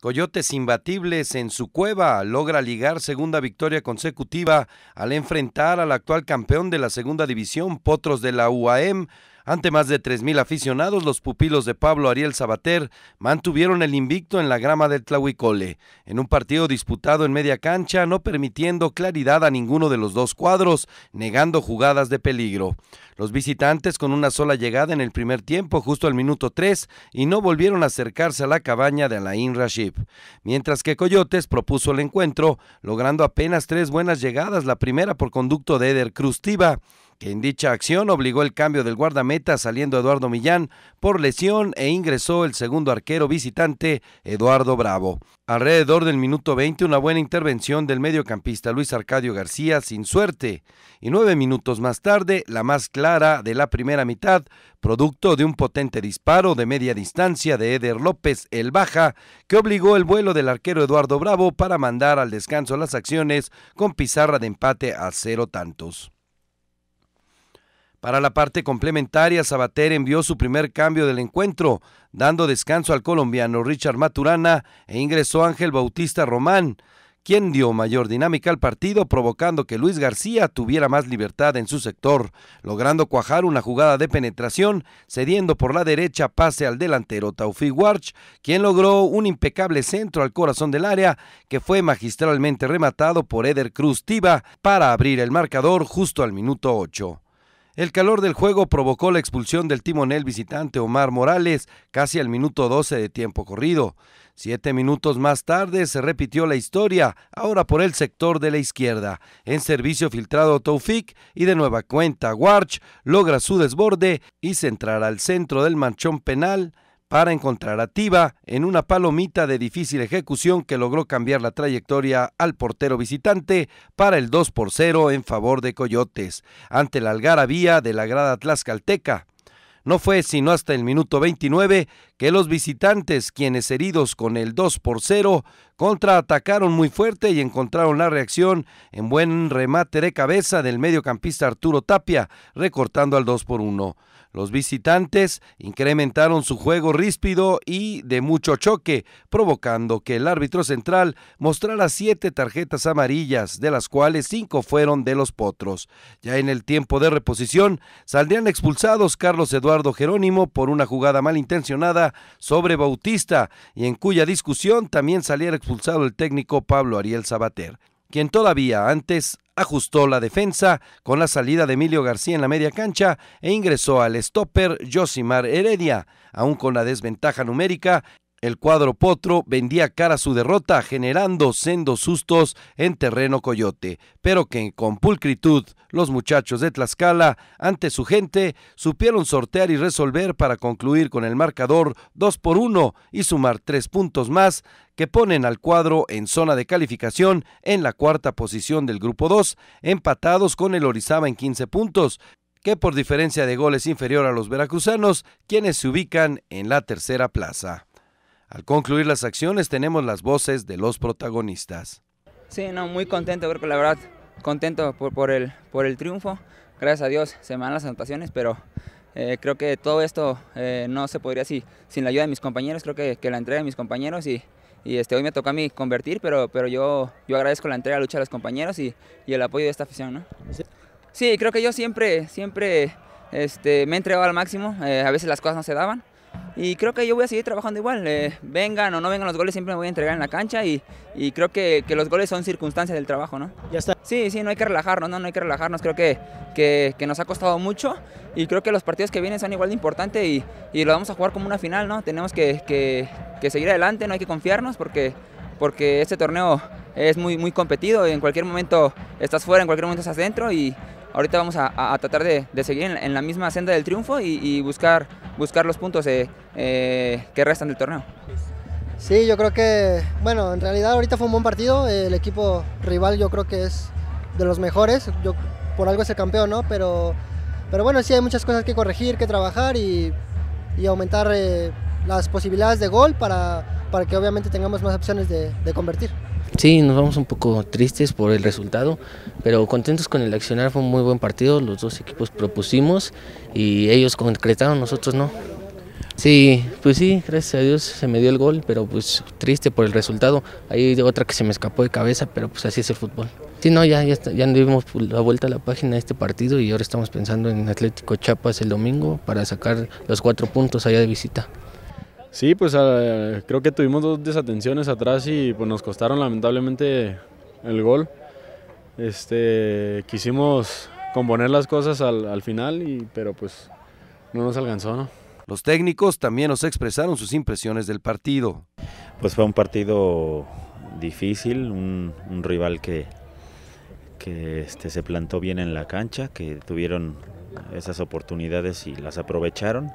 Coyotes imbatibles en su cueva logra ligar segunda victoria consecutiva al enfrentar al actual campeón de la segunda división, Potros de la UAM. Ante más de 3.000 aficionados, los pupilos de Pablo Ariel Sabater mantuvieron el invicto en la grama del Tlahuicole, en un partido disputado en media cancha, no permitiendo claridad a ninguno de los dos cuadros, negando jugadas de peligro. Los visitantes con una sola llegada en el primer tiempo, justo al minuto 3, y no volvieron a acercarse a la cabaña de Alain Rashid, mientras que Coyotes propuso el encuentro, logrando apenas tres buenas llegadas, la primera por conducto de Eder Cruz que en dicha acción obligó el cambio del guardameta saliendo Eduardo Millán por lesión e ingresó el segundo arquero visitante Eduardo Bravo. Alrededor del minuto 20 una buena intervención del mediocampista Luis Arcadio García sin suerte y nueve minutos más tarde la más clara de la primera mitad producto de un potente disparo de media distancia de Eder López el Baja que obligó el vuelo del arquero Eduardo Bravo para mandar al descanso las acciones con pizarra de empate a cero tantos. Para la parte complementaria, Sabater envió su primer cambio del encuentro, dando descanso al colombiano Richard Maturana e ingresó Ángel Bautista Román, quien dio mayor dinámica al partido, provocando que Luis García tuviera más libertad en su sector, logrando cuajar una jugada de penetración, cediendo por la derecha pase al delantero Taufi Warch, quien logró un impecable centro al corazón del área, que fue magistralmente rematado por Eder Cruz Tiba para abrir el marcador justo al minuto 8. El calor del juego provocó la expulsión del timonel visitante Omar Morales casi al minuto 12 de tiempo corrido. Siete minutos más tarde se repitió la historia, ahora por el sector de la izquierda. En servicio filtrado Taufik y de nueva cuenta Warch logra su desborde y centrar al centro del manchón penal para encontrar a Tiva en una palomita de difícil ejecución que logró cambiar la trayectoria al portero visitante para el 2 por 0 en favor de Coyotes, ante la algarabía de la grada tlaxcalteca. No fue sino hasta el minuto 29 que los visitantes, quienes heridos con el 2 por 0, contraatacaron muy fuerte y encontraron la reacción en buen remate de cabeza del mediocampista Arturo Tapia, recortando al 2 por 1. Los visitantes incrementaron su juego ríspido y de mucho choque, provocando que el árbitro central mostrara siete tarjetas amarillas, de las cuales cinco fueron de los potros. Ya en el tiempo de reposición, saldrían expulsados Carlos Eduardo Jerónimo por una jugada malintencionada sobre Bautista y en cuya discusión también saliera expulsado el técnico Pablo Ariel Sabater, quien todavía antes ajustó la defensa con la salida de Emilio García en la media cancha e ingresó al stopper Josimar Heredia, aún con la desventaja numérica el cuadro Potro vendía cara a su derrota, generando sendos sustos en terreno coyote, pero que con pulcritud los muchachos de Tlaxcala, ante su gente, supieron sortear y resolver para concluir con el marcador 2 por 1 y sumar tres puntos más que ponen al cuadro en zona de calificación en la cuarta posición del grupo 2, empatados con el Orizaba en 15 puntos, que por diferencia de goles inferior a los veracruzanos, quienes se ubican en la tercera plaza. Al concluir las acciones tenemos las voces de los protagonistas. Sí, no, muy contento, creo que la verdad, contento por, por, el, por el triunfo. Gracias a Dios se me dan las anotaciones, pero eh, creo que todo esto eh, no se podría así sin la ayuda de mis compañeros, creo que, que la entrega de mis compañeros y, y este, hoy me toca a mí convertir, pero, pero yo, yo agradezco la entrega, la lucha de los compañeros y, y el apoyo de esta afición. ¿no? Sí. creo que yo siempre, siempre este, me he entregado al máximo, eh, a veces las cosas no se daban, y creo que yo voy a seguir trabajando igual. Eh, vengan o no vengan los goles, siempre me voy a entregar en la cancha y, y creo que, los goles son circunstancias del trabajo, ¿no? Ya está. Sí, sí, no hay que relajarnos, no, no hay que relajarnos. Creo que, que, nos ha costado mucho y creo que los partidos que vienen son igual de importantes y, lo vamos a jugar como una final, ¿no? Tenemos que, seguir adelante, no hay que confiarnos porque, porque este torneo es muy, muy competido. En cualquier momento estás fuera, en cualquier momento estás dentro y, ahorita vamos a, tratar de, seguir en, la misma senda del triunfo y, buscar, buscar los puntos eh, eh, que restan del torneo. Sí, yo creo que, bueno, en realidad ahorita fue un buen partido, el equipo rival yo creo que es de los mejores, yo, por algo es el campeón, ¿no? Pero, pero bueno, sí hay muchas cosas que corregir, que trabajar y, aumentar eh, las posibilidades de gol para, para que obviamente tengamos más opciones de convertir. Sí, nos vamos un poco tristes por el resultado, pero contentos con el accionar, fue un muy buen partido, los dos equipos propusimos y ellos concretaron, nosotros no. Sí, pues sí, gracias a Dios se me dio el gol, pero pues triste por el resultado. Hay otra que se me escapó de cabeza, pero pues así es el fútbol. Sí, no, ya, ya, ya dimos la vuelta a la página de este partido y ahora estamos pensando en Atlético Chiapas el domingo para sacar los cuatro puntos allá de visita. Sí, pues ah, creo que tuvimos dos desatenciones atrás y pues, nos costaron lamentablemente el gol. Este, quisimos componer las cosas al, final, pero pues no nos alcanzó. ¿no? Los técnicos también nos expresaron sus impresiones del partido. Pues fue un partido difícil, un, rival que, este, se plantó bien en la cancha, que tuvieron esas oportunidades y las aprovecharon.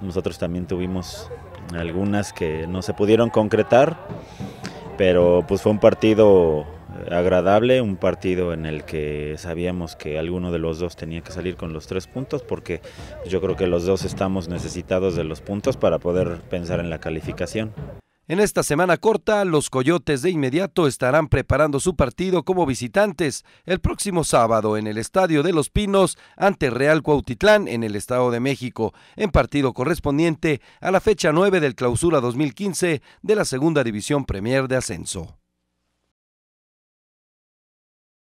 Nosotros también tuvimos algunas que no se pudieron concretar, pero pues fue un partido agradable, un partido en el que sabíamos que alguno de los dos tenía que salir con los tres puntos, porque yo creo que los dos estamos necesitados de los puntos para poder pensar en la calificación. En esta semana corta, los Coyotes de inmediato estarán preparando su partido como visitantes el próximo sábado en el Estadio de los Pinos ante Real Cuautitlán en el Estado de México, en partido correspondiente a la fecha 9 del Clausura 2015 de la Segunda División Premier de Ascenso.